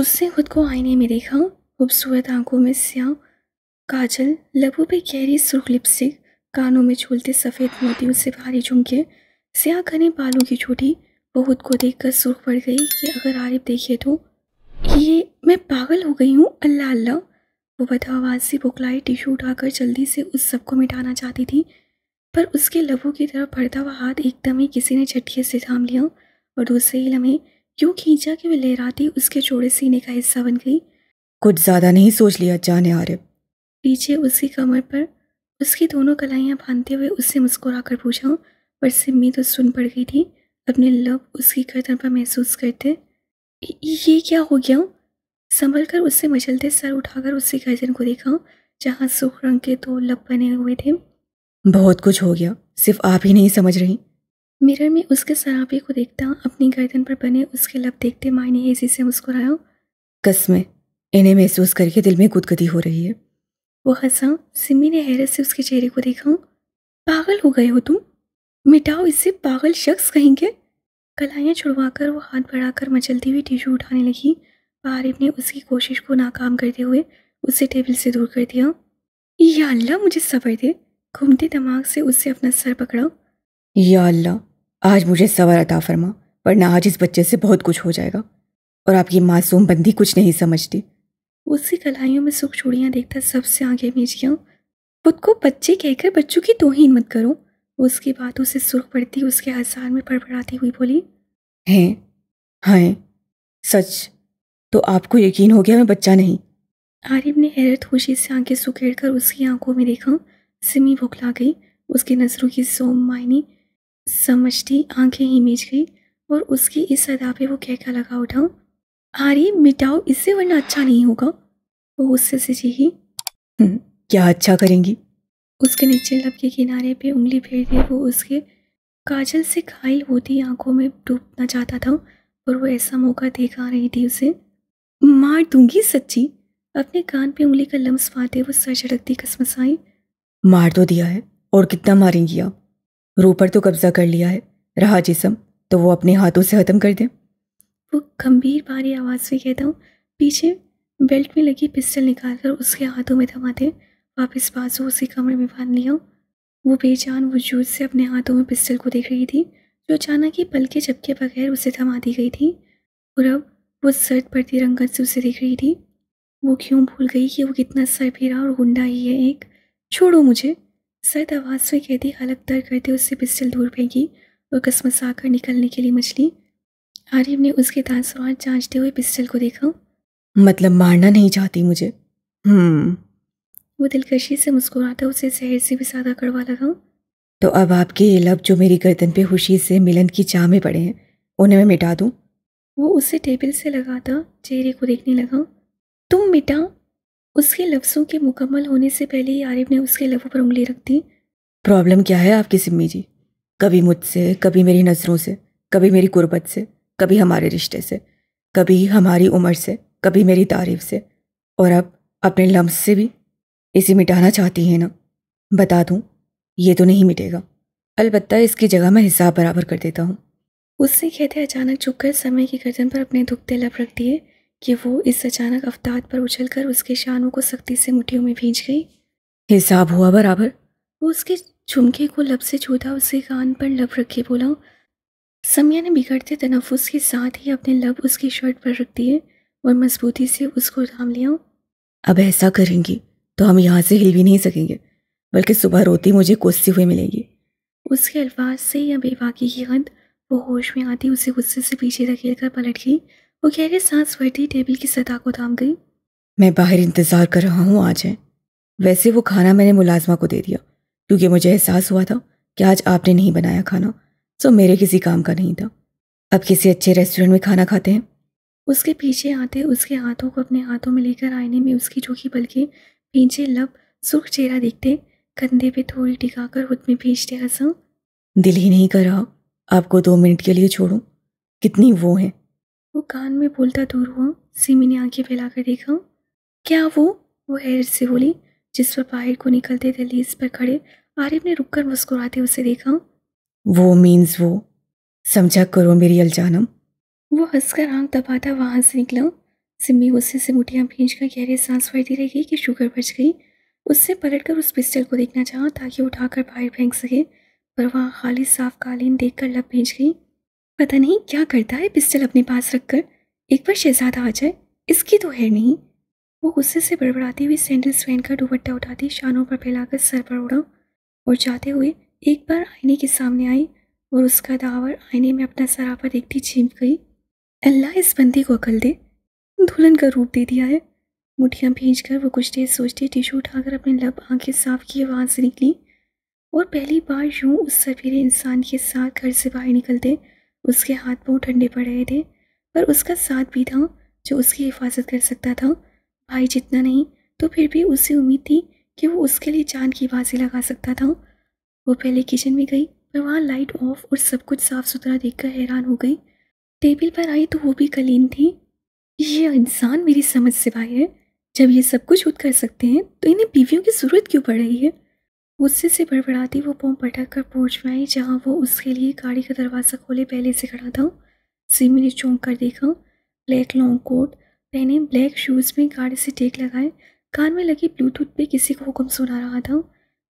उससे खुद को आईने में देखा खूबसूरत आंखों में स्याह काजल लबों पे गहरी सुर्ख लिपस्टिक कानों में झूलते सफ़ेद मोती उससे भारी झुमके स्याह घने बालों की छोटी वो खुद को देख कर सुर्ख पड़ गई कि अगर आरिफ देखे तो ये मैं पागल हो गई हूँ अल्लाह अल्लाह वो आवाज़ से बुकलाई टिशू उठाकर जल्दी से उस सब को मिटाना चाहती थी पर उसके लबों की तरफ बढ़ता हुआ हाथ एकदम ही किसी ने झटके से थाम लिया और दूसरे ही लम्हे यूं खींचा कि वह लहराती उसके चौड़े सीने का हिस्सा बन गई कुछ ज़्यादा नहीं सोच लिया जाने आरिफ पीछे उसकी कमर पर उसकी दोनों कलाइयाँ बांधते हुए उससे मुस्कुरा कर पूछा पर सिम्मी तो सुन पड़ गई थी अपने लव उसकी गर्दन पर महसूस करते ये क्या हो गया संभल कर उससे मचलते सर उठाकर उसकी गर्दन को देखा जहाँ सुख रंग के दो तो लब बने हुए थे बहुत कुछ हो गया सिर्फ आप ही नहीं समझ रही मिरर में उसके सराबे को देखता अपनी गर्दन पर बने उसके लब देखते मायने हेजी से मुस्कुराया कसम इन्हें महसूस करके दिल में गुदगदी हो रही है वो हंसा सिमी ने हैरत से उसके चेहरे को देखा पागल हो गए हो तुम मिटाओ इससे पागल शख्स कहेंगे कलाइयाँ छुड़वाकर वो हाथ बढ़ाकर मचलती हुई टिशू उठाने लगी बारिब ने उसकी कोशिश को नाकाम करते हुए उसे टेबल से दूर कर दिया या अल्लाह मुझे सबर दे घूमते दिमाग से उससे अपना सर पकड़ा या अल्लाह आज मुझे सवर अता फरमा वरना आज इस बच्चे से बहुत कुछ हो जाएगा और आपकी मासूम बंदी कुछ नहीं समझती उसी कलाइयों में सुख चूड़ियाँ देखता सबसे आगे मीच गया खुद को बच्चे कहकर बच्चों की तोहीन मत करो उसके बाद उसे सुर्ख पड़ती उसके आसार में पड़पड़ाती हुई बोली हैं हाय सच तो आपको यकीन हो गया मैं बच्चा नहीं आरिफ ने हैरत खुशी से आंखें सुखेड़ कर उसकी आंखों में देखा सिमी भुखला गई उसकी नज़रों की सोम मायनी समझती आंखें ही मिच गई और उसकी इस अदा पे वो कहका लगा उठा आरे मिटाओ इससे वरना अच्छा नहीं होगा वो गुस्से से चीखी हम्म, क्या अच्छा करेंगी उसके नीचे लब के किनारे पे उंगली फेर दी वो उसके काजल से घायल होती आंखों में डूबना चाहता था और वो ऐसा मौका देखा रही थी उसे मार दूंगी सच्ची अपने कान पे उंगली का लम्स पाते वो सर झड़कती कसमसाई मार तो दिया है और कितना मारेंगी आप रू पर तो कब्जा कर लिया है रहा जिसम तो वो अपने हाथों से ख़त्म कर दे वो गंभीर भारी आवाज़ में कहता हूँ पीछे बेल्ट में लगी पिस्टल निकाल कर उसके हाथों में थमा दे वापस बाजू उसी कमरे में बांध लिया वो बेजान वजूद से अपने हाथों में पिस्टल को देख रही थी जो अचानक ही पल के झपके बगैर उसे थमा दी गई थी और अब वो सर्द पड़ती रंगत से उसे देख रही थी वो क्यों भूल गई कि वो कितना सर फिरा और गुंडा ही है एक छोड़ो मुझे सर्द आवाज़ से कहती हालत दर करते उससे पिस्टल दूर फेंकी और कसमसा कर निकलने के लिए मछली आरिफ ने उसके तासरात जांचते हुए पिस्टल को देखा मतलब मारना नहीं चाहती मुझे हम्म वो दिलकशी से मुस्कुराता उसे जहर से भी सादा कड़वा लगा तो अब आपके ये लब जो मेरी गर्दन पे खुशी से मिलन की चाह में पड़े हैं उन्हें मैं मिटा दूँ वो उसे टेबल से लगाता चेहरे को देखने लगा तुम मिटा उसके लफ्ज़ों के मुकम्मल होने से पहले ही आरिफ ने उसके लबों पर उंगली रख दी प्रॉब्लम क्या है आपकी सिम्मी जी कभी मुझसे कभी मेरी नज़रों से कभी मेरी गुर्बत से कभी हमारे रिश्ते से कभी हमारी उम्र से कभी मेरी तारीफ से और अब अपने लम्स से भी इसे मिटाना चाहती हैं ना बता दूँ ये तो नहीं मिटेगा अलबत्ता इसकी जगह मैं हिसाब बराबर कर देता हूँ उससे कहते अचानक चुप कर समय की गर्दन पर अपने दुखते लब रख दिए कि वो इस अचानक अवतार पर उछलकर उसके शानों को सख्ती से मुठियों में भींच गई हिसाब हुआ बराबर वो उसके झुमके को लब से छूता उसके कान पर लब रखे बोला समिया ने बिगड़ते तनफुस के साथ ही अपने लब उसकी शर्ट पर रख दिए और मजबूती से उसको थाम लिया अब ऐसा करेंगी तो हम यहाँ से हिल भी नहीं सकेंगे बल्कि सुबह रोती मुझे कोसती हुई मिलेगी उसके अल्फाज से या बेबाकी की हद वो होश में आती उसे गुस्से से पीछे धकेल कर पलट गई वो गहरे सांस भरती टेबल की सतह को थाम गई मैं बाहर इंतज़ार कर रहा हूँ आज है वैसे वो खाना मैंने मुलाजमा को दे दिया क्योंकि मुझे एहसास हुआ था कि आज आपने नहीं बनाया खाना सो तो मेरे किसी काम का नहीं था अब किसी अच्छे रेस्टोरेंट में खाना खाते हैं उसके पीछे आते उसके हाथों को अपने हाथों में लेकर आईने में उसकी जोखी बल्कि पीछे लब सुर्ख चेहरा देखते कंधे पे थोड़ी टिका कर खुद में भेजते हंसा दिल ही नहीं कर रहा आपको दो मिनट के लिए छोड़ू कितनी वो हैं वो कान में बोलता दूर हुआ सिमी ने आंखें फैलाकर देखा क्या वो वो हैरत से बोली जिस पर बाहर को निकलते दहलीज पर खड़े आरिफ ने रुककर मुस्कुराते उसे देखा वो मीन्स वो समझा करो मेरी अलजानम वो हंसकर आंख दबाता वहाँ से निकला सिमी गुस्से से मुठियाँ भींच कर गहरे सांस भरती रह गई कि शुगर बच गई उससे पलट कर उस पिस्टल को देखना चाहा ताकि उठाकर बाहर फेंक सके पर वहाँ खाली साफ कालीन देख कर लब भींच गई पता नहीं क्या करता है पिस्टल अपने पास रखकर एक बार शहजादा आ जाए इसकी तो है नहीं वो गुस्से से बड़बड़ाती हुई सैंडल्स स्वैन का दुपट्टा उठाती शानों पर फैलाकर सर पर उड़ा और जाते हुए एक बार आईने के सामने आई और उसका दावर आईने में अपना सरापा देखती छींक गई अल्लाह इस बंदी को अकल दे दुल्हन का रूप दे दिया है मुठियाँ भेज कर वो कुछ देर सोचती टिशू उठाकर अपने लब आंखें साफ किए वहाँ से निकली और पहली बार यूँ उस सफेरे इंसान के साथ घर से बाहर निकलते उसके हाथ बहुत ठंडे पड़ रहे थे पर उसका साथ भी था जो उसकी हिफाजत कर सकता था भाई जितना नहीं तो फिर भी उसे उम्मीद थी कि वो उसके लिए जान की बाजी लगा सकता था वो पहले किचन में गई पर वहाँ लाइट ऑफ और सब कुछ साफ सुथरा देखकर हैरान हो गई टेबल पर आई तो वो भी कलीन थी ये इंसान मेरी समझ से बाहर है जब ये सब कुछ खुद कर सकते हैं तो इन्हें बीवियों की ज़रूरत क्यों पड़ रही है गुस्से से बड़बड़ाती वो पाँव पटक कर पहुंच में आई जहाँ वो उसके लिए गाड़ी का दरवाज़ा खोले पहले से खड़ा था सिमी ने चौंक कर देखा ब्लैक लॉन्ग कोट पहने ब्लैक शूज़ में गाड़ी से टेक लगाए कान में लगी ब्लूटूथ पे किसी को हुक्म सुना रहा था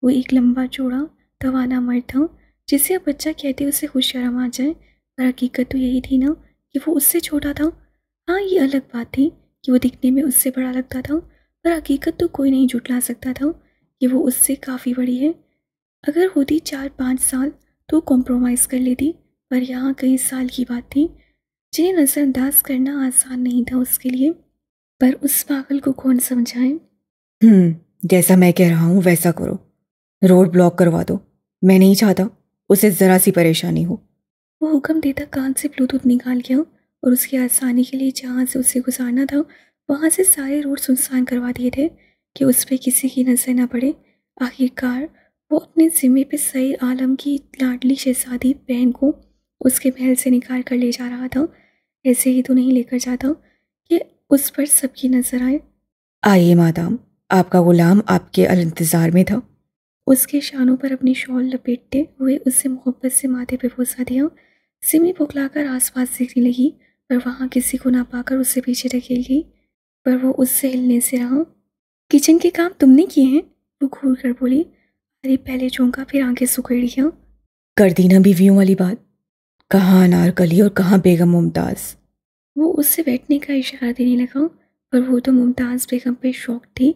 वो एक लंबा चौड़ा तवाना मर्द था जिसे अब बच्चा कहते उसे होशियार आ जाए पर हकीकत तो यही थी ना कि वो उससे छोटा था हाँ ये अलग बात थी कि वो दिखने में उससे बड़ा लगता था पर हकीकत तो कोई नहीं जुटला सकता था कि वो उससे काफ़ी बड़ी है अगर होती चार पाँच साल तो कॉम्प्रोमाइज़ कर लेती पर यहाँ कई साल की बात थी जिन्हें नज़रअंदाज करना आसान नहीं था उसके लिए पर उस पागल को कौन समझाए हम्म, जैसा मैं कह रहा हूँ वैसा करो रोड ब्लॉक करवा दो मैं नहीं चाहता उसे ज़रा सी परेशानी हो वो हुक्म देता कान से ब्लूटूथ निकाल गया और उसकी आसानी के लिए जहाँ से उसे गुजारना था वहाँ से सारे रोड सुनसान करवा दिए थे कि उस पर किसी की नज़र न पड़े आखिरकार वो अपने ज़िम्मे पे सही आलम की लाडली शहजादी बहन को उसके महल से निकाल कर ले जा रहा था ऐसे ही तो नहीं लेकर जाता कि उस पर सबकी नज़र आए आइए मादाम आपका ग़ुलाम आपके इंतज़ार में था उसके शानों पर अपनी शॉल लपेटते हुए उससे मोहब्बत से माथे पे बोसा दिया सिमी आस आसपास देखने लगी पर वहाँ किसी को ना पाकर उससे पीछे ढकेल गई पर वो उससे हिलने से रहा किचन के काम तुमने किए हैं वो घूर कर बोली अरे पहले झोंका फिर आगे हूँ कर दी ना बीवियों वाली बात कहाँ अनारकली और कहाँ बेगम मुमताज़ वो उससे बैठने का इशारा देने लगा पर वो तो मुमताज़ बेगम पे शौक थी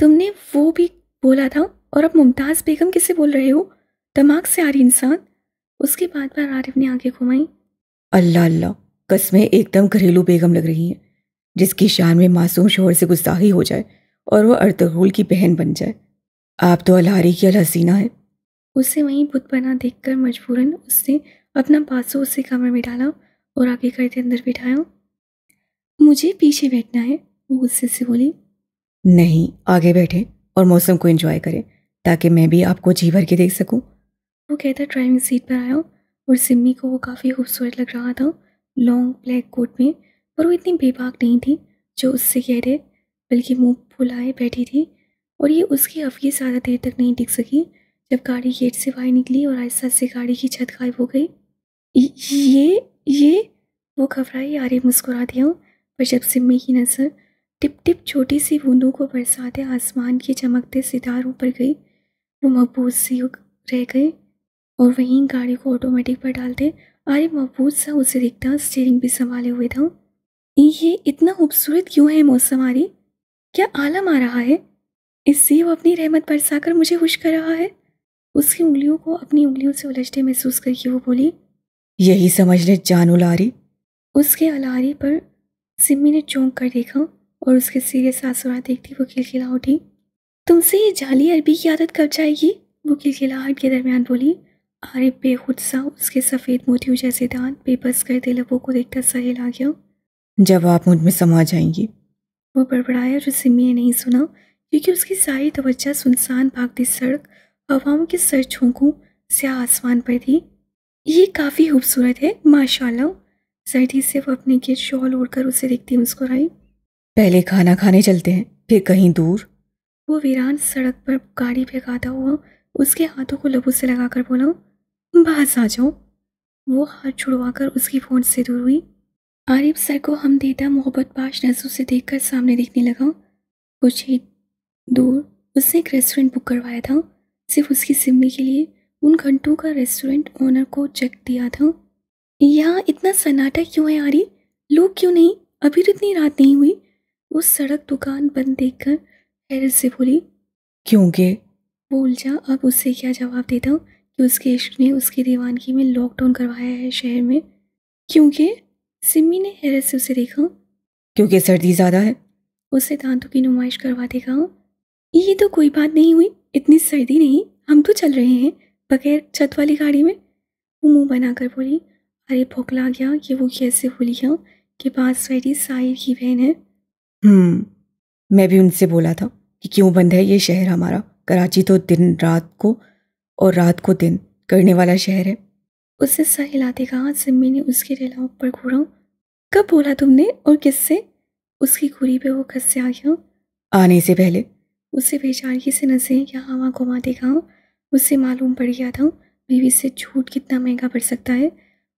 तुमने वो भी बोला था और अब मुमताज़ बेगम किसे बोल रहे हो दिमाग से आ रही इंसान उसके बाद बार आरिफ ने आगे घुमाई अल्लाह अल्लाह कस्में एकदम घरेलू बेगम लग रही है जिसकी शान में मासूम शोहर से गुस्ताखी हो जाए और वो अर्तगुल की बहन बन जाए आप तो अलहारी की अलहसीना है उसे वहीं बुत बना देख कर मजबूरन उससे अपना पासो उससे कमर में डाला और आगे करते अंदर बिठाया मुझे पीछे बैठना है वो गुस्से से बोली नहीं आगे बैठे और मौसम को एंजॉय करें ताकि मैं भी आपको जी भर के देख सकूं। वो कहता ड्राइविंग सीट पर आया और सिम्मी को वो काफ़ी खूबसूरत लग रहा था लॉन्ग ब्लैक कोट में पर वो इतनी बेबाक नहीं थी जो उससे कह रहे बल्कि मुँह फुलाए बैठी थी और ये उसकी अफगी ज़्यादा देर तक नहीं टिक सकी जब गाड़ी गेट से बाहर निकली और आहिस्ता आहिस्ते गाड़ी की छत गायब हो गई ये ये वो घबराई आ रही मुस्कुरा दिया पर जब सिम्मी की नज़र टिप टिप छोटी सी बूंदों को बरसाते आसमान के चमकते सितारों पर गई वो महबूज सी रह गए और वहीं गाड़ी को ऑटोमेटिक पर डालते आरे महबूज सा उसे दिखता स्टीयरिंग भी संभाले हुए था ये इतना खूबसूरत क्यों है मौसम रही क्या आलम आ रहा है इससे वो अपनी रहमत बरसा कर मुझे खुश कर रहा है उसकी उंगलियों को अपनी उंगलियों से उलझते महसूस करके वो बोली यही समझ ले जान उलारी उसके अलारी पर सिम्मी ने चौंक कर देखा और उसके सीधे सासुरा देखती वो खिलखिला उठी तुमसे ये जाली अरबी की आदत कब जाएगी वो खिलखिलाहट के दरमियान बोली अरे बेखुद सा उसके सफ़ेद मोतियों जैसे दान बेबस करते लबों को देखता सहेल आ गया जब आप मुझ में समा जाएंगी वो बड़बड़ाया जो सिमी ने नहीं सुना क्योंकि उसकी सारी तवज्जा सुनसान भागती सड़क हवाओं के सर झोंकू स्या आसमान पर थी ये काफ़ी खूबसूरत है माशाला सर्दी से वो अपने के शॉल ओढ़कर उसे देखती मुस्कुराई पहले खाना खाने चलते हैं फिर कहीं दूर वो वीरान सड़क पर गाड़ी फेंकाता हुआ उसके हाथों को लबू से लगाकर बोला बाहर आ जाओ वो हाथ कर उसकी फोन से दूर हुई आरिफ सर को हम देता मोहब्बत पाश नज़रों से देखकर सामने देखने लगा कुछ ही दूर उसने एक रेस्टोरेंट बुक करवाया था सिर्फ उसकी जिम्मे के लिए उन घंटों का रेस्टोरेंट ओनर को चेक दिया था यहाँ इतना सन्नाटा क्यों है आरी लोग क्यों नहीं अभी तो इतनी रात नहीं हुई उस सड़क दुकान बंद देखकर हैरत से बोली क्योंकि बोल जा अब उससे क्या जवाब देता हूँ कि उसके इश्क ने उसकी दीवानगी में लॉकडाउन करवाया है शहर में क्योंकि सिमी ने हैरत से उसे देखा क्योंकि सर्दी ज़्यादा है उसे दांतों की नुमाइश करवा देखा ये तो कोई बात नहीं हुई इतनी सर्दी नहीं हम तो चल रहे हैं बगैर छत वाली गाड़ी में वो मुंह बनाकर बोली अरे भोखला गया कि वो कैसे भूली गया हाँ? कि बास वैरी साहिर की बहन है हम्म। मैं भी उनसे बोला था कि क्यों बंद है ये शहर हमारा कराची तो दिन रात को और रात को दिन करने वाला शहर है उससे सर कहा जिम्मी ने उसके रेलाव पर घूरा कब बोला तुमने और किससे उसकी घूरी पे वो कस से आ गया आने से पहले उसे बेचारगी से नसें या हवा घुमाते कहा उससे मालूम पड़ गया था बीवी से झूठ कितना महंगा पड़ सकता है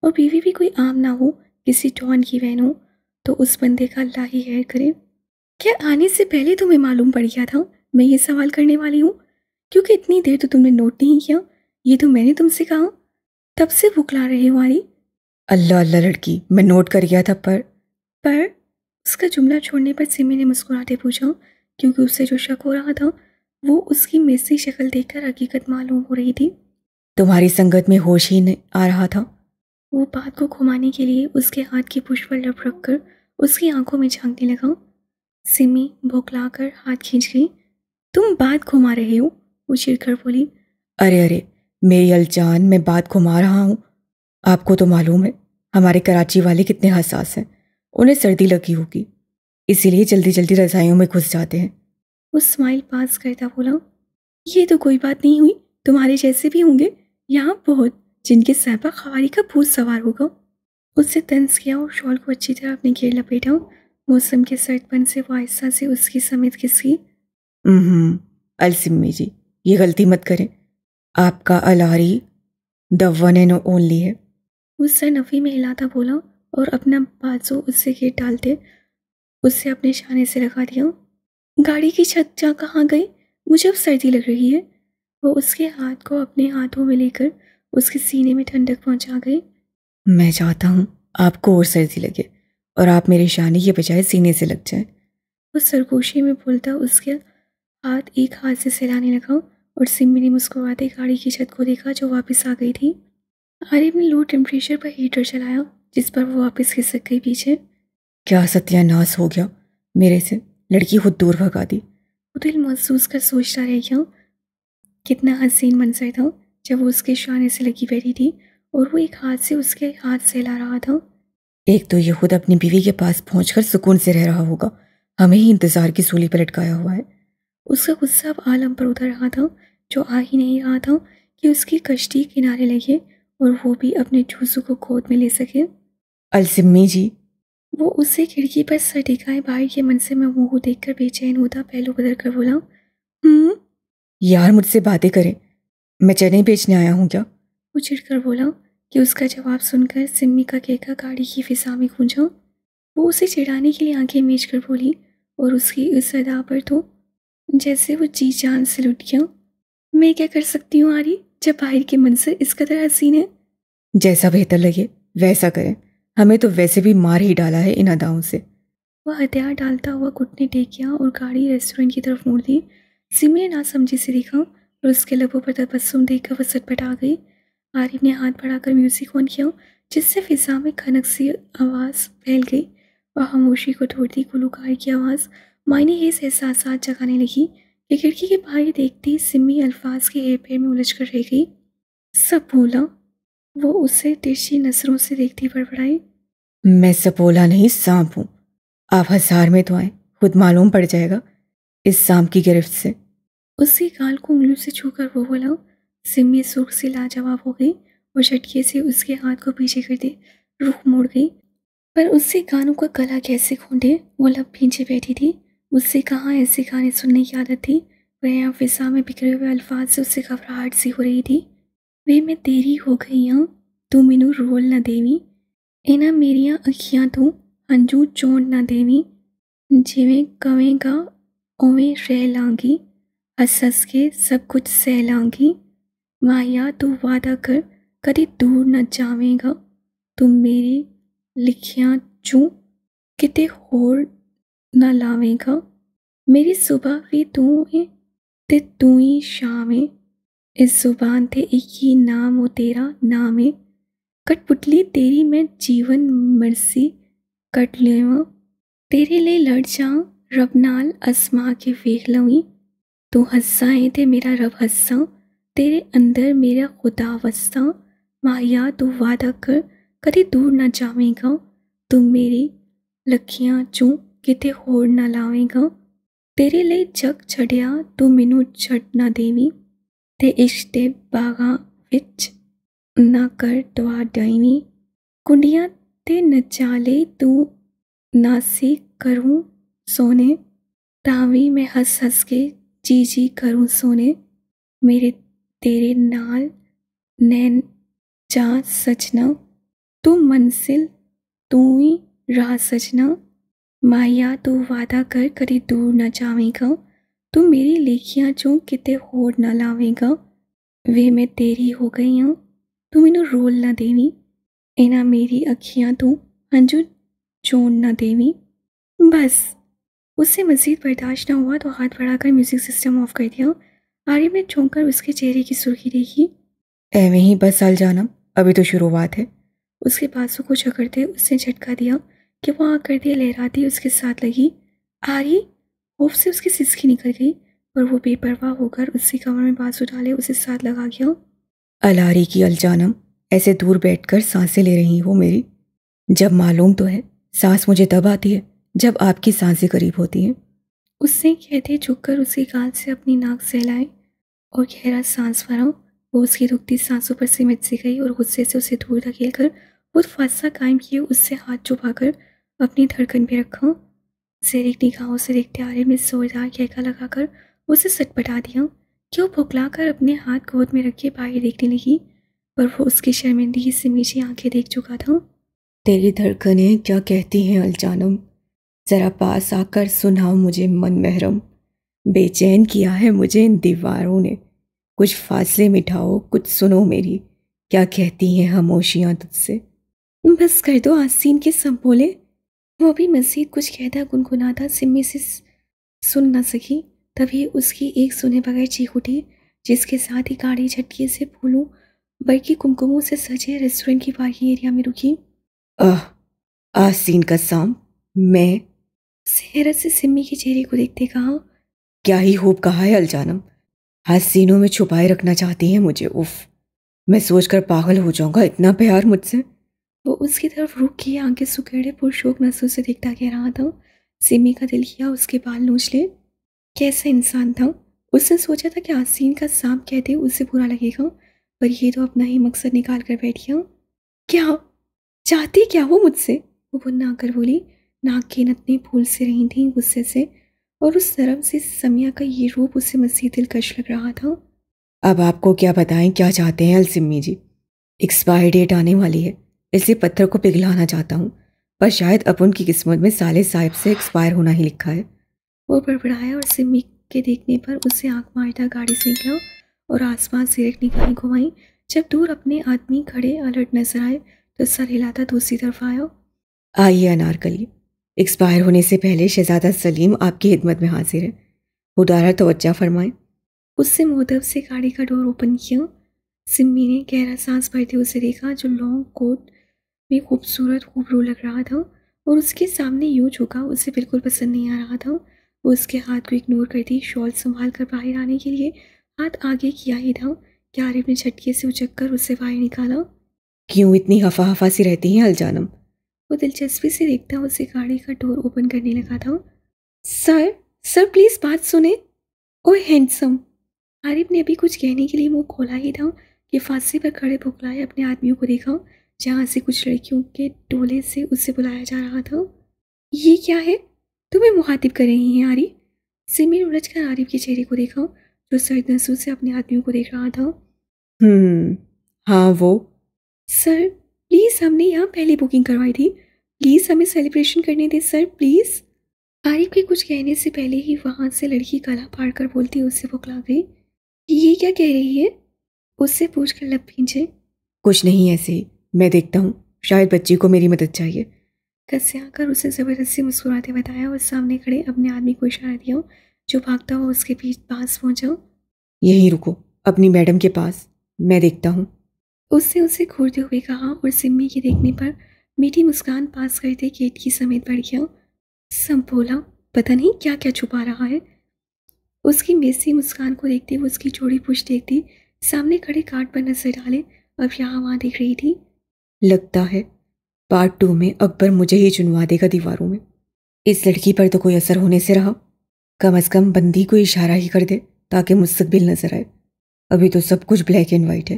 और बीवी भी कोई आम ना हो किसी टॉन की बहन हो तो उस बंदे का अल्लाह ही खैर करे क्या आने से पहले तुम्हें मालूम पड़ गया था मैं ये सवाल करने वाली हूँ क्योंकि इतनी देर तो तुमने नोट नहीं किया ये तो मैंने तुमसे कहा तब से बुकला रही हमारी अल्लाह अल्लाह लड़की मैं नोट कर गया था पर पर उसका जुमला छोड़ने पर सिमी ने मुस्कुराते पूछा क्योंकि उससे जो शक हो रहा था वो उसकी मेसी शक्ल देखकर हकीकत मालूम हो रही थी तुम्हारी संगत में होश ही नहीं आ रहा था वो बात को घुमाने के लिए उसके हाथ की पुष्प पर लप रख कर उसकी आंखों में झांकने लगा सिमी भोखला कर हाथ खींच गई तुम बात घुमा रहे हो वो चिड़कर बोली अरे अरे मेरी अलजान मैं बात घुमा रहा हूँ आपको तो मालूम है हमारे कराची वाले कितने हसास हैं उन्हें सर्दी लगी होगी इसीलिए जल्दी जल्दी रजाइयों में घुस जाते हैं वो स्माइल पास करता बोला ये तो कोई बात नहीं हुई तुम्हारे जैसे भी होंगे यहाँ बहुत जिनके सहबा खवारी का भूत सवार होगा उससे तंस किया और शॉल को अच्छी तरह अपने घेर लपेटा मौसम के सर्दपन से वो आहिस्ता से उसकी समेत किसकी अलसिम्मी जी ये गलती मत करें आपका अलारी द वन एंड ओनली है उससे नफ़ी में हिलाता बोला और अपना बाजू उससे घेर डालते उससे अपने शाने से लगा दिया गाड़ी की छत जा कहाँ गई मुझे अब सर्दी लग रही है वो उसके हाथ को अपने हाथों में लेकर उसके सीने में ठंडक पहुंचा गई मैं चाहता हूँ आपको और सर्दी लगे और आप मेरे शाने के बजाय सीने से लग जाए वो सरगोशी में बोलता उसके हाथ एक हाथ से सहलाने लगा और सिमी ने मुस्कुराते गाड़ी की छत को देखा जो वापस आ गई थी आरिफ ने लो टेम्परेचर पर हीटर चलाया जिस पर वो वापस खिसक गई पीछे क्या सत्यानाश हो गया मेरे से लड़की खुद दूर भगा दी वो दिल महसूस कर सोचता रह गया कितना हसीन मंजर था जब वो उसके शाने से लगी बैठी थी और वो एक हाथ से उसके हाथ से ला रहा था एक तो ये खुद अपनी बीवी के पास पहुंचकर सुकून से रह रहा होगा हमें ही इंतज़ार की सूली पर लटकाया हुआ है उसका गुस्सा अब आलम पर उतर रहा था जो आ ही नहीं रहा था कि उसकी कश्ती किनारे लगे और वो भी अपने जूसू को गोद में ले सके अलसिम्मी जी वो उसे खिड़की पर सटिकाए बाहर के मन मनसे में मुँह देख कर बेचैन होता पहलू बदल कर बोला हम्म यार मुझसे बातें करें मैं चने बेचने आया हूँ क्या वो चिड़कर बोला कि उसका जवाब सुनकर सिम्मी का केका गाड़ी की फिसा में गूंजा वो उसे चिढ़ाने के लिए आंखें मेज कर बोली और उसकी इस अदा पर तो जैसे वो जी जान से लुट गया मैं क्या कर सकती हूँ आरी जब बाहर के मंजर इस कदर हसीन है जैसा बेहतर लगे वैसा करें हमें तो वैसे भी मार ही डाला है इन अदाओं से वह हथियार डालता हुआ घुटने टेकिया और गाड़ी रेस्टोरेंट की तरफ मोड़ दी सिमी ने ना समझी से देखा और उसके लबों पर तबस्सुम देखकर वह सटपट आ गई आरिफ ने हाथ बढ़ाकर म्यूज़िक ऑन किया जिससे फिजा में खनक सी आवाज़ फैल गई और खामोशी को तोड़ती गुलूकार की आवाज़ मायने ये एहसास साथ जगाने लगी कि खिड़की के बाहर देखते सिमी अल्फाज के पेड़ में उलझ कर रह गई सपोला वो उसे तिरछी नजरों से देखती बड़बड़ाई मैं सपोला नहीं सांप हूँ आप हजार में तो आए खुद मालूम पड़ जाएगा इस सांप की गिरफ्त से उसी गाल को उंगलियों से छू कर वो बोला सिमी सुर्ख से लाजवाब हो गई और झटके से उसके हाथ को पीछे कर दे रुख मोड़ गई पर उससे गानों का गला कैसे खूंढे वो लब भींचे बैठी थी उससे कहाँ ऐसे गाने सुनने की आदत थी वह अब फिजा में बिखरे हुए अल्फाज से उससे घबराहट सी हो रही थी वे मैं तेरी हो गई हाँ तू मैनू रोल ना देवी इना मेरिया अखियाँ तू हंजू चोट ना देवी जिमें कवेगा उवें रह लाँगी हस हस के सब कुछ सह लाँगी माया तू वादा कर कभी दूर ना जावेगा तू मेरी लिखिया चू कि होर ना लावेगा मेरी सुबह भी तू है ते तू ही शाम है इस जुबान थे एक ही नाम हो तेरा नाम है कठपुतली तेरी मैं जीवन मरसी कट लेवा तेरे लिए लड़ जा रब नाल असमा के वेख लवी तू हस्सा है ते मेरा रब हस्सा तेरे अंदर मेरा खुदा वस्सा माया तू वादा कर कभी दूर ना जावेगा तू मेरी लखियाँ चूँ ਕਿਤੇ ਹੋਰ ਨਾ ਲਾਵੇਂਗਾ ਤੇਰੇ ਲਈ ਜਗ ਛੱਡਿਆ ਤੂੰ ਮੈਨੂੰ ਛੱਡ ਨਾ ਦੇਵੀਂ ਤੇ ਇਸ਼ਕ ਦੇ ਬਾਗਾਂ ਵਿੱਚ ਨਾ ਕਰ ਦੁਆ ਡਾਈਵੀਂ ਕੁੰਡੀਆਂ ਤੇ ਨਚਾਲੇ ਤੂੰ ਨਾਸੀ ਕਰੂੰ ਸੋਨੇ ਤਾਂ ਵੀ ਮੈਂ ਹੱਸ ਹੱਸ ਕੇ ਜੀ ਜੀ ਕਰੂੰ ਸੋਨੇ ਮੇਰੇ तेरे नाल नैन जा सजना तू मंजिल तू ही राह सजना माया तू वादा कर करी दूर न जावेगा तू मेरी लेखियाँ चो किते होर न लावेगा वे मैं तेरी हो गई हूँ तू मैनू रोल ना देवी इना मेरी अखियाँ तू हंजू चोन ना देवी बस उससे मज़ीद बर्दाश्त ना हुआ तो हाथ बढ़ाकर म्यूज़िक सिस्टम ऑफ कर दिया आर्य में चौंक कर उसके चेहरे की सुर्खी देखी एवं ही बस साल जाना अभी तो शुरुआत है उसके पासों को जकड़ते उसने झटका दिया कि वो आकर दिया लहराती उसके साथ लगी आ रही होफ से उसकी सिसकी निकल गई और वो बेपरवाह होकर उसी कमर में बाजू डाले उसे साथ लगा गया अलारी की अलजानम ऐसे दूर बैठकर सांसें ले रही वो मेरी जब मालूम तो है सांस मुझे तब आती है जब आपकी सांसें करीब होती हैं उससे कहते झुककर उसकी गाल से अपनी नाक सहलाई और गहरा सांस भरा वो उसकी रुकती सांसों पर सिमट सी गई और गुस्से से उसे दूर धकेल कर खुद फादसा कायम किए उससे हाथ छुपाकर अपनी धड़कन पे रखा एक निगाहों से देखते रहे मिस जोरदार कहका लगाकर उसे सटपटा दिया कि वो भुकला कर अपने हाथ गोद में रखे बाहर देखने लगी पर वो उसकी शर्मिंदगी से नीचे आंखें देख चुका था तेरी धड़कने क्या कहती हैं अलजानम ज़रा पास आकर सुनाओ मुझे मन महरम बेचैन किया है मुझे इन दीवारों ने कुछ फासले मिठाओ कुछ सुनो मेरी क्या कहती हैं खामोशियाँ तुझसे बस कर दो आसीन के सब बोले वो भी मज़ीद कुछ कहता गुनगुनाता सिमी से सुन न सकी तभी उसकी एक सुने बगैर चीख उठी जिसके साथ ही गाड़ी झटके से फूलों बल्कि कुमकुमों से सजे रेस्टोरेंट की पार्किंग एरिया में रुकी आह आसीन का साम मैं सेहरत से सिमी के चेहरे को देखते कहा क्या ही होप कहा है अलजानम हसीनों में छुपाए रखना चाहती है मुझे उफ मैं सोचकर पागल हो जाऊंगा इतना प्यार मुझसे वो उसकी तरफ रुक के आंखें सुखेड़े पुरशोक नसों से देखता कह रहा था सिमी का दिल किया उसके बाल नोच ले कैसा इंसान था उसने सोचा था कि आसीन का सांप कहते उसे बुरा लगेगा पर ये तो अपना ही मकसद निकाल कर बैठ गया क्या चाहती क्या वो मुझसे वो बुन्ना आकर बोली नाक के नतने फूल से रही थी गुस्से से और उस नरम से समिया का ये रूप उसे मजीद दिलकश लग रहा था अब आपको क्या बताएं क्या चाहते हैं अलसिमी जी एक्सपायर डेट आने वाली है इसलिए पत्थर को पिघलाना चाहता हूँ पर शायद अब उनकी किस्मत में साले साहिब से एक्सपायर होना ही लिखा है वो बड़बड़ाया और सिमी के देखने पर उसे आँख मारता गाड़ी से गया और आसमान से एक निगाहें घुमाई जब दूर अपने आदमी खड़े अलर्ट नजर आए तो सर हिलाता दूसरी तरफ आया आइए अनारकली एक्सपायर होने से पहले शहजादा सलीम आपकी खिदमत में हाजिर है उदारा तोज्जा फरमाए उससे मोदब से गाड़ी का डोर ओपन किया सिम्मी ने गहरा सांस भरते उसे देखा जो लॉन्ग कोट भी खूबसूरत खूब रो लग रहा था और उसके सामने यूँ झुका उसे बिल्कुल पसंद नहीं आ रहा था वो उसके हाथ को इग्नोर करती शॉल संभाल कर बाहर आने के लिए हाथ आगे किया ही था कि आरिफ ने झटके से उचक कर उससे बाहर निकाला क्यों इतनी हफा हफा सी रहती हैं अलजानम वो दिलचस्पी से देखता उसे गाड़ी का डोर ओपन करने लगा था सर सर प्लीज़ बात सुने ओ हैंडसम आरिफ ने अभी कुछ कहने के लिए मुंह खोला ही था कि फांसी पर खड़े भुखलाए अपने आदमियों को देखा जहाँ से कुछ लड़कियों के टोले से उससे बुलाया जा रहा था ये क्या है तुम्हें मुखातिब कर रही हैं आरी सिमी उलझ कर आरिफ के चेहरे को देखा जो सईद नसूर से अपने आदमियों को देख रहा था हम्म, हाँ वो सर प्लीज़ हमने यहाँ पहले बुकिंग करवाई थी प्लीज़ हमें सेलिब्रेशन करने दें सर प्लीज़ आरिफ के कुछ कहने से पहले ही वहाँ से लड़की गला पाड़ कर बोलती उससे बुकला गई ये क्या कह रही है उससे पूछ कर लब भींचे कुछ नहीं ऐसे मैं देखता हूँ शायद बच्ची को मेरी मदद चाहिए कस्से आकर उसे ज़बरदस्ती मुस्कुराते बताया और सामने खड़े अपने आदमी को इशारा दिया जो भागता हुआ उसके बीच पास पहुँचाऊँ यहीं रुको अपनी मैडम के पास मैं देखता हूँ उससे उसे घूरते हुए कहा और सिम्मी के देखने पर मीठी मुस्कान पास करते गेट की समेत बढ़ गया सब बोला पता नहीं क्या क्या छुपा रहा है उसकी मेसी मुस्कान को देखते हुए उसकी जोड़ी पुछ देखती सामने खड़े कार्ड पर नजर डाले अब यहाँ वहाँ देख रही थी लगता है पार्ट टू में अकबर मुझे ही चुनवा देगा दीवारों में इस लड़की पर तो कोई असर होने से रहा कम अज़ कम बंदी को इशारा ही कर दे ताकि मुस्तबिल नजर आए अभी तो सब कुछ ब्लैक एंड वाइट है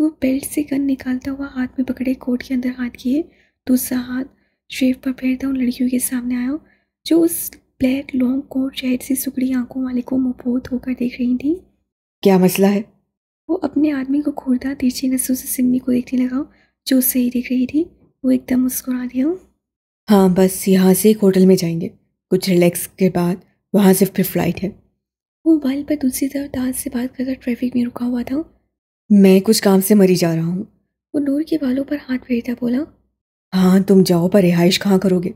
वो बेल्ट से गन निकालता हुआ हाथ में पकड़े कोट के अंदर हाथ किए दूसरा हाथ शेफ पर फेरता उन लड़कियों के सामने आया जो उस ब्लैक लॉन्ग कोट शहर से सुखड़ी आंखों वाले को मुफोत होकर देख रही थी क्या मसला है वो अपने आदमी को खोरदा तीर्ची नसों से सिमी को देखने लगाओ जो सही दिख रही थी वो एकदम मुस्कुरा दिया हाँ बस यहाँ से एक होटल में जाएंगे कुछ रिलैक्स के बाद वहाँ से फिर फ्लाइट है मोबाइल पर दूसरी तरफ दाज से बात कर ट्रैफिक में रुका हुआ था मैं कुछ काम से मरी जा रहा हूँ वो नूर के बालों पर हाथ फेरता बोला हाँ तुम जाओ पर रिहाइश कहाँ करोगे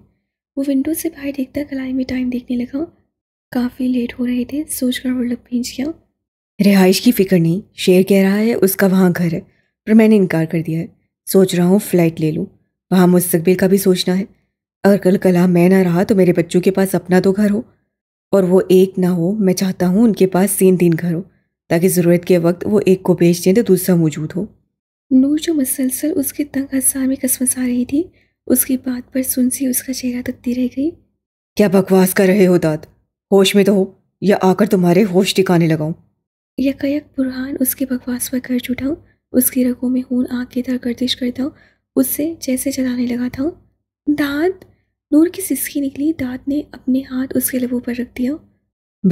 वो विंडो से बाहर देखता कलाई में टाइम देखने लगा काफ़ी लेट हो रहे थे सोचकर वो लग भेज गया रिहाइश की फ़िक्र नहीं शेर कह रहा है उसका वहाँ घर है पर मैंने इनकार कर दिया है सोच रहा हूँ फ़्लैट ले लूँ वहाँ मुस्तबिल का भी सोचना है अगर कल कला मैं ना रहा तो मेरे बच्चों के पास अपना तो घर हो और वो एक ना हो मैं चाहता हूँ उनके पास तीन तीन घर हो ताकि ज़रूरत के वक्त वो एक को बेच दें तो दूसरा मौजूद हो नूर जो मसलसल उसके तंग हजार में आ रही थी उसकी बात पर सुन सी उसका चेहरा तकती रह गई क्या बकवास कर रहे हो दाद होश में तो हो या आकर तुम्हारे होश टिकाने लगाऊँ यकायक बुरहान उसके बकवास पर कर जुटाऊँ उसकी रगों में खून आग की तरह गर्दिश करता हूँ उससे जैसे चलाने लगा था दाँत नूर की सिसकी निकली दाँत ने अपने हाथ उसके लबों पर रख दिया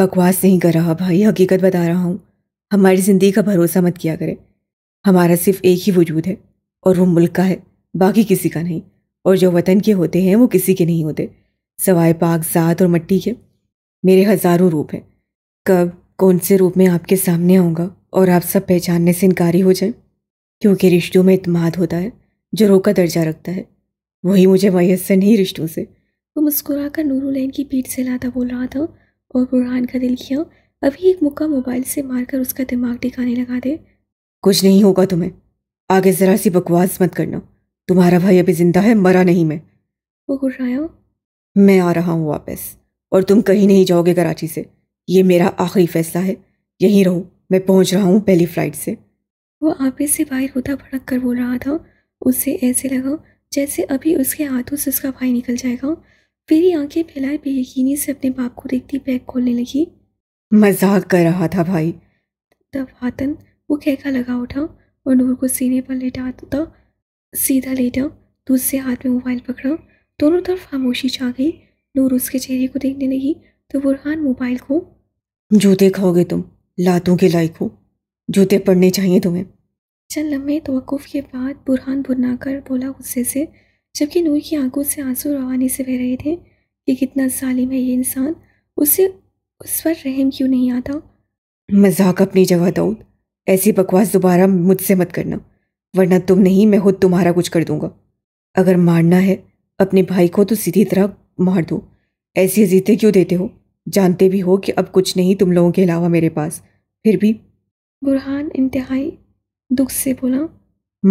बकवास नहीं कर रहा भाई हकीकत बता रहा हूँ हमारी ज़िंदगी का भरोसा मत किया करें हमारा सिर्फ एक ही वजूद है और वो मुल्क का है बाकी किसी का नहीं और जो वतन के होते हैं वो किसी के नहीं होते सवाए पाक ज़ात और मट्टी के मेरे हज़ारों रूप हैं कब कौन से रूप में आपके सामने आऊँगा और आप सब पहचानने से इनकारी हो जाए क्योंकि रिश्तों में इतमाद होता है जो रो का दर्जा रखता है वही मुझे मैसर नहीं रिश्तों से वो मुस्कुरा कर नूरुलैन की पीठ से लाता बोल रहा था और बुरहान का दिल किया अभी एक मुक्का मोबाइल से मारकर उसका दिमाग टिकाने लगा दे कुछ नहीं होगा तुम्हें आगे ज़रा सी बकवास मत करना तुम्हारा भाई अभी ज़िंदा है मरा नहीं मैं वो गुर्राया मैं आ रहा हूँ वापस और तुम कहीं नहीं जाओगे कराची से ये मेरा आखिरी फैसला है यहीं रहो मैं पहुँच रहा हूँ पहली फ़्लाइट से वो आपे से बाहर होता भड़क कर बोल रहा था उससे ऐसे लगा जैसे अभी उसके हाथों से उसका भाई निकल जाएगा फिर आंखें फैलाए बेयकीनी से अपने बाप को देखती बैग खोलने लगी मजाक कर रहा था भाई तब हातन वो कहका लगा उठा और नूर को सीने पर लेटा था सीधा लेटा दूसरे हाथ में मोबाइल पकड़ा दोनों तरफ खामोशी छा गई नूर उसके चेहरे को देखने लगी तो बुरहान मोबाइल को जूते खाओगे तुम लातों के लायक हो जूते पड़ने चाहिए तुम्हें चंद लम्हे तोकुफ़ के बाद बुरहान भुनाकर बोला गुस्से से जबकि नूर की आंखों से आंसू रवानी से बह रहे थे कि कितना सालिम है ये इंसान उसे उस पर रहम क्यों नहीं आता मजाक अपनी जगह दाऊद ऐसी बकवास दोबारा मुझसे मत करना वरना तुम नहीं मैं खुद तुम्हारा कुछ कर दूंगा अगर मारना है अपने भाई को तो सीधी तरह मार दो ऐसी अजीतें क्यों देते हो जानते भी हो कि अब कुछ नहीं तुम लोगों के अलावा मेरे पास फिर भी बुरहान इंतहाई दुख से बोला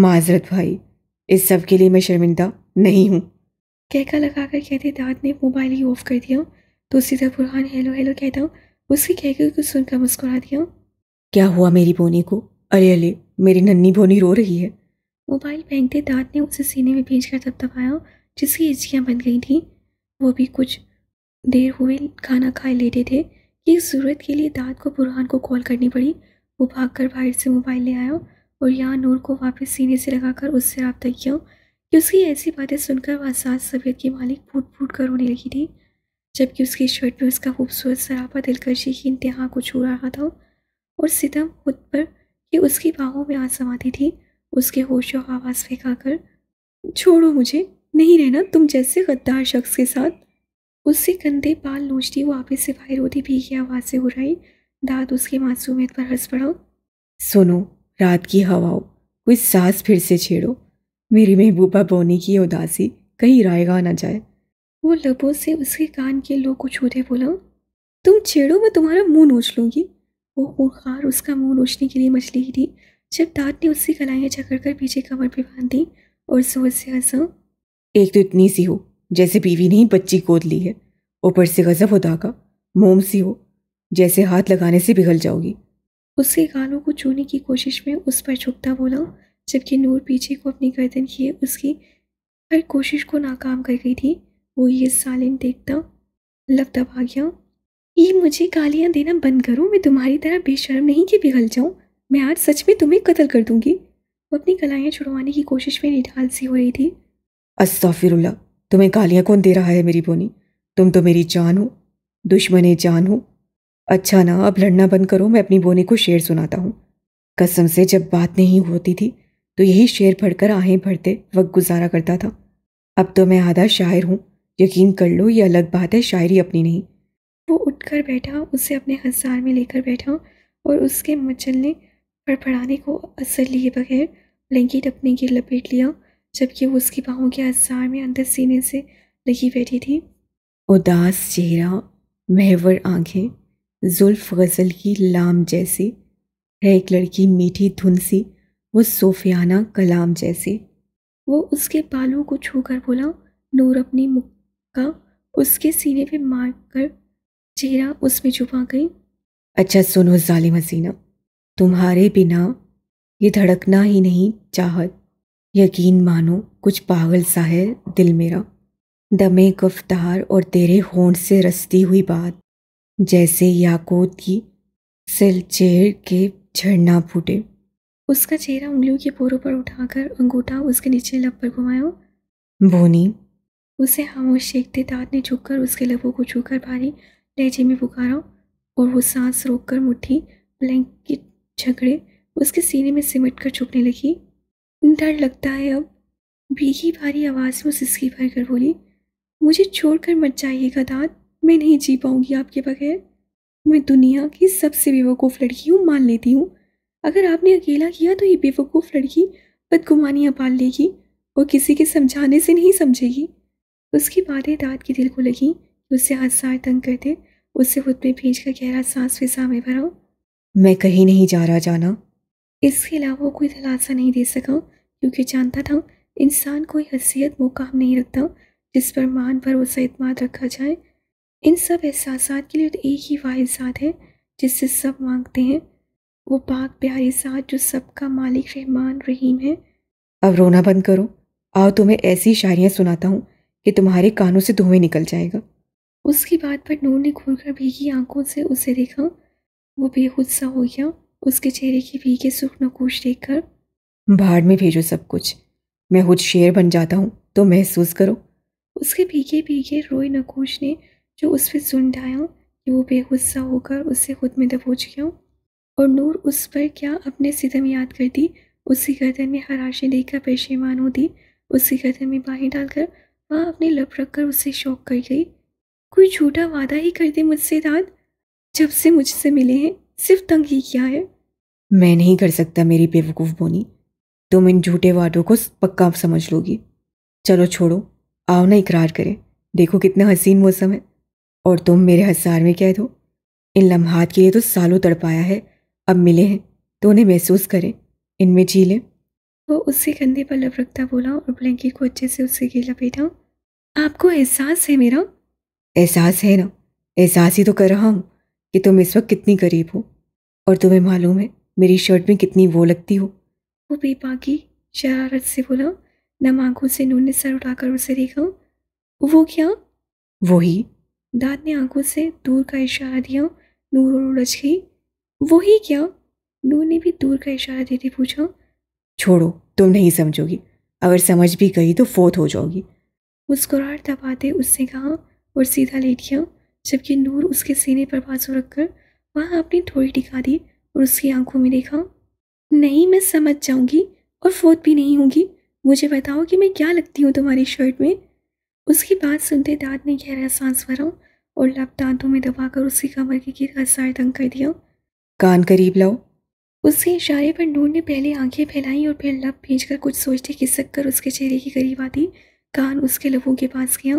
माजरत भाई इस सब के लिए मैं शर्मिंदा नहीं हूँ कहका लगा कर कहते दाद ने मोबाइल ही ऑफ कर दिया दूसरी तरफ बुरहान हेलो हेलो कहता उसकी कहकर को सुनकर मुस्कुरा दिया क्या हुआ मेरी बोनी को अरे अले मेरी नन्नी बोनी रो रही है मोबाइल फेंकते दाद ने उसे सीने में भेज कर तब तपतपाया जिसकी हिचकियाँ बन गई थी वो भी कुछ देर हुए खाना खाए लेटे थे कि जरूरत के लिए दाद को बुरहान को कॉल करनी पड़ी वो भाग कर बाहर से मोबाइल ले आया और यहाँ नूर को वापस सीने से लगाकर उससे रबता किया कि उसकी ऐसी बातें सुनकर वह आजाद सफ़ेद की मालिक फूट फूट कर रोने लगी थी जबकि उसकी शर्ट में उसका खूबसूरत सरापा दिलकशी की इंतहा को छू रहा था और सितम खुद पर कि उसकी बाहों में आज समाती थी उसके होश और आवाज़ फेंका कर छोड़ो मुझे नहीं रहना तुम जैसे गद्दार शख्स के साथ उससे कंधे पाल नोचती वो आपस से बाहर होती भीगी आवाज़ से उड़ाई दाद उसकी मासूमियत पर हंस पड़ा सुनो रात की हवाओं कोई सांस फिर से छेड़ो मेरी महबूबा बोनी की उदासी कहीं रायगा ना जाए वो लबों से उसके कान के लोग को छूते बोला तुम छेड़ो मैं तुम्हारा मुंह नोच लूँगी वो बुखार उसका मुंह नोचने के लिए मछली ही थी जब दांत ने उसकी कलाइयाँ चकर कर पीछे कमर पे बांध दी और जोर से हंसा एक तो इतनी सी हो जैसे बीवी ने ही बच्ची गोद ली है ऊपर से गजब उदा का मोम सी हो जैसे हाथ लगाने से पिघल जाओगी उसके गालों को छूने की कोशिश में उस पर झुकता बोला जबकि नूर पीछे को अपनी गर्दन किए उसकी हर कोशिश को नाकाम कर गई थी वो ये सालिन देखता लगता दबा गया ये मुझे गालियाँ देना बंद करो मैं तुम्हारी तरह बेशर्म नहीं कि पिघल जाऊँ मैं आज सच में तुम्हें कत्ल कर दूंगी वो अपनी गलाइयाँ छुड़वाने की कोशिश में निढाल सी हो रही थी अस्ताफिरुल्ला तुम्हें गालियाँ कौन दे रहा है मेरी बोनी तुम तो मेरी जान हो दुश्मन जान हो अच्छा ना अब लड़ना बंद करो मैं अपनी बोनी को शेर सुनाता हूँ कसम से जब बात नहीं होती थी तो यही शेर पढ़कर आहें भरते वक्त गुजारा करता था अब तो मैं आधा शायर हूँ यकीन कर लो ये अलग बात है शायरी अपनी नहीं वो उठकर बैठा उसे अपने हजार में लेकर बैठा और उसके मचलने फड़फड़ाने को असर लिए बगैर ब्लैंकेट अपने गिर लपेट लिया जबकि वो उसकी बाहों के हजार में अंदर सीने से लगी बैठी थी उदास चेहरा महवर आंखें जुल्फ गज़ल की लाम जैसी है एक लड़की मीठी धुन सी वो सोफियाना कलाम जैसी वो उसके बालों को छूकर बोला नूर अपनी मुक्का उसके सीने पे मार कर चेहरा उसमें छुपा गई अच्छा सुनो जालिम हसीना तुम्हारे बिना ये धड़कना ही नहीं चाहत यकीन मानो कुछ पागल सा है दिल मेरा दमे गफ्तार और तेरे होंठ से रसती हुई बात जैसे याकूत की सिलचेर के झरना फूटे उसका चेहरा उंगलियों के पोरों पर उठाकर अंगूठा उसके नीचे लब पर घुमाया भोनी उसे खामोश शेखते दाँत ने झुक उसके लबों को कर भारी लहजे में पुकारा और वो सांस रोककर ब्लैंक ब्लैंकेट झगड़े उसके सीने में सिमट कर छुपने लगी डर लगता है अब भीगी भारी आवाज़ में सिसकी भर कर बोली मुझे कर मत जाइएगा दाँत मैं नहीं जी पाऊँगी आपके बगैर मैं दुनिया की सबसे बेवकूफ़ लड़की हूँ मान लेती हूँ अगर आपने अकेला किया तो ये बेवकूफ़ लड़की बदगुमानियाँ पाल लेगी और किसी के समझाने से नहीं समझेगी उसकी बातें दाद के दिल को लगी कि उससे आसार तंग कर दे उससे खुद में भेज कर गहरा सांस फिर में भरा मैं कहीं नहीं जा रहा जाना इसके अलावा कोई दिलासा नहीं दे सका क्योंकि जानता था इंसान कोई हसीियत मुकाम नहीं रखता जिस पर मान भरोसा इतमाद रखा जाए इन सब एहसास के लिए तो एक ही वाहिद साथ है जिससे सब मांगते हैं वो पाक प्यारे साथ जो सबका मालिक रहमान रहीम है अब रोना बंद करो आओ तुम्हें तो ऐसी शायरियाँ सुनाता हूँ कि तुम्हारे कानों से धुएं निकल जाएगा उसकी बात पर नूर ने घूर कर भीगी आंखों से उसे देखा वो बेहूद सा हो गया उसके चेहरे की भीगे सुख नकोश देख कर बाढ़ में भेजो सब कुछ मैं खुद शेर बन जाता हूँ तो महसूस करो उसके भीगे भीगे रोए नकोश ने जो उस पर सुन डाया कि वो बेगुस्सा होकर उससे खुद में दबोच गया और नूर उस पर क्या अपने सिदम याद कर दी उसी गर्दन में हराशें देखकर पेशेमान दी उसी गर्दन में बाहें डालकर वहाँ अपने लप रख कर उससे शौक कर गई कोई झूठा वादा ही कर दे मुझसे दाद जब से मुझसे मिले हैं सिर्फ तंग ही किया है मैं नहीं कर सकता मेरी बेवकूफ़ बोनी तुम इन झूठे वादों को पक्का समझ लोगी चलो छोड़ो आओ ना इकरार करें देखो कितना हसीन मौसम है और तुम मेरे हसार में कह दो इन लम्हात के लिए तो सालों तड़पाया है अब मिले हैं तो उन्हें महसूस करें इनमें जी लें वो उससे कंधे पर लब रखता बोला और ब्लैंकेट को अच्छे से उससे घी लपेटा आपको एहसास है मेरा एहसास है ना एहसास ही तो कर रहा हूँ कि तुम इस वक्त कितनी करीब हो और तुम्हें मालूम है मेरी शर्ट में कितनी वो लगती हो वो बेबाकी शरारत से बोला नम आंखों से नून ने सर उठाकर उसे देखा वो क्या वही दाद ने आंखों से दूर का इशारा दिया नूर और उड़ज गई वो ही क्या नूर ने भी दूर का इशारा देते पूछा छोड़ो तुम नहीं समझोगी अगर समझ भी गई तो फोत हो जाओगी मुस्कुराहट दबाते उसने कहा और सीधा लेट गया जबकि नूर उसके सीने पर बाजू रखकर वहाँ अपनी थोड़ी टिका दी और उसकी आंखों में देखा नहीं मैं समझ जाऊंगी और फोत भी नहीं होंगी मुझे बताओ कि मैं क्या लगती हूँ तुम्हारी शर्ट में उसकी बात सुनते दाद ने गहरा सांस भरा और लब दांतों में दबाकर उसकी कमर की गिर सर तंग कर दिया कान करीब लाओ उसके इशारे पर नूर ने पहले आंखें फैलाई और फिर लब भेज कर कुछ सोचते खिसक कर उसके चेहरे के करीब आती कान उसके लबों के पास गया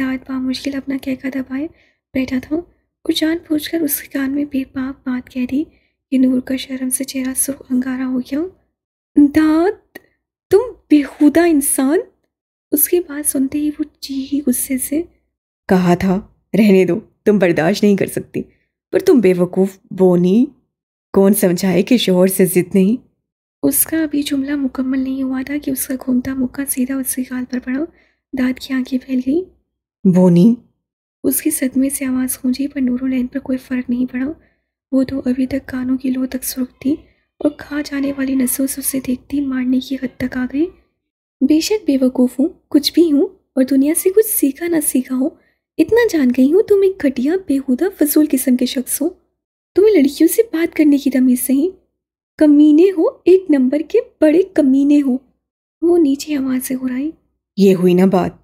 दाद मुश्किल अपना कहका दबाए बैठा था और जान पूछ कर उसके कान में बेपाप बात कह दी कि नूर का शर्म से चेहरा सुख अंगारा हो गया दाद तुम बेहुदा इंसान उसकी बात सुनते ही वो ही गुस्से से कहा था रहने दो तुम बर्दाश्त नहीं कर सकती पर तुम बेवकूफ़ बोनी कौन समझाए कि शोहर से जिद नहीं उसका अभी जुमला मुकम्मल नहीं हुआ था कि उसका घूमता मुक्का सीधा उसकी गाल पर पड़ा दाद की आंखें फैल गई बोनी उसकी सदमे से आवाज़ गूंजी पर नूरो लैन पर कोई फ़र्क नहीं पड़ा वो तो अभी तक कानों की लो तक सुरख थी और खा जाने वाली नसों से उसे देखती मारने की हद तक आ गई बेशक बेवकूफ़ हूँ कुछ भी हूँ और दुनिया से कुछ सीखा ना सीखा हो इतना जान गई हूँ तुम एक घटिया बेहूदा फजूल किस्म के शख्स हो तुम्हें लड़कियों से बात करने की तमीज़ सही कमीने हो एक नंबर के बड़े कमीने हो वो नीचे आवाज़ से हो रही ये हुई ना बात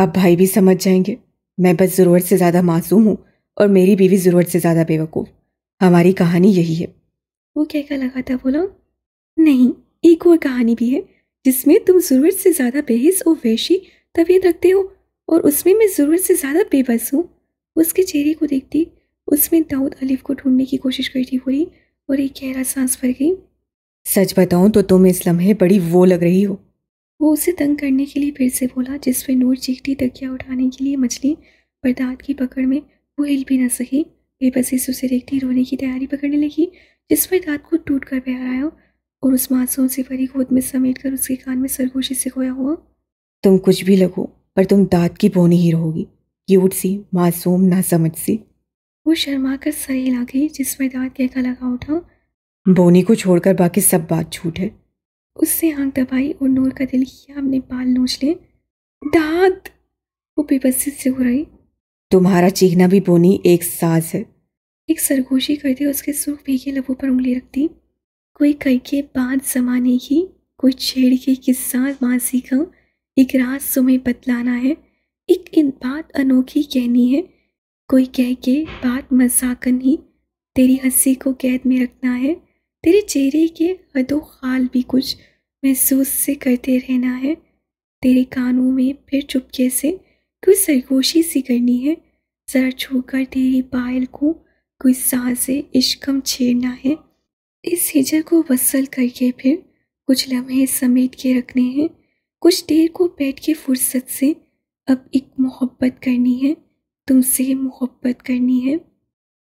अब भाई भी समझ जाएंगे मैं बस ज़रूरत से ज़्यादा मासूम हूँ और मेरी बीवी ज़रूरत से ज़्यादा बेवकूफ़ हमारी कहानी यही है वो क्या क्या लगा था बोला नहीं एक और कहानी भी है जिसमें तुम ज़रूरत से ज़्यादा बेहिस और वैशी तबीयत रखते हो और उसमें मैं ज़रूरत से ज़्यादा बेबस हूँ उसके चेहरे को देखती उसमें दाऊद अलीफ को ढूंढने की कोशिश करती हुई और एक गहरा सांस भर गई सच बताऊं तो तुम इस लम्हे बड़ी वो लग रही हो वो उसे तंग करने के लिए फिर से बोला जिसमें नूर चीखती तकिया उठाने के लिए मछली बर्दात की पकड़ में वो हिल भी न सकी बेबसी से उसे देखती रोने की तैयारी पकड़ने लगी जिस पर दाँत को टूट कर बह रहा हो और उस मासूम से भरी गोद में समेट कर उसके कान में सरगोशी से खोया हुआ तुम कुछ भी लगो पर तुम दांत की बोनी ही रहोगी क्यूट सी मासूम ना समझ सी वो शर्मा कर सर हिला गई जिसमें दांत कहका लगा उठा बोनी को छोड़कर बाकी सब बात छूट है उससे आंख दबाई और नूर का दिल किया अपने बाल नोच ले दांत वो बेबसी से हो रही तुम्हारा चीखना भी बोनी एक साज है एक सरगोशी करते उसके सुख भीगे लबों पर उंगली रख दी कोई कई के बाद जमाने की कोई छेड़ के किस्सा मासी का एक रात सुमें बतलाना है एक इन बात अनोखी कहनी है कोई कह के बात मजाकन ही तेरी हंसी को कैद में रखना है तेरे चेहरे के हदो खाल भी कुछ महसूस से करते रहना है तेरे कानों में फिर चुपके से कोई सरगोशी सी करनी है ज़रा छू कर तेरी पायल को कोई साजे इश्कम छेड़ना है इस हिजर को वसल करके फिर कुछ लम्हे समेट के रखने हैं कुछ देर को बैठ के फुर्सत से अब एक मोहब्बत करनी है तुमसे मोहब्बत करनी है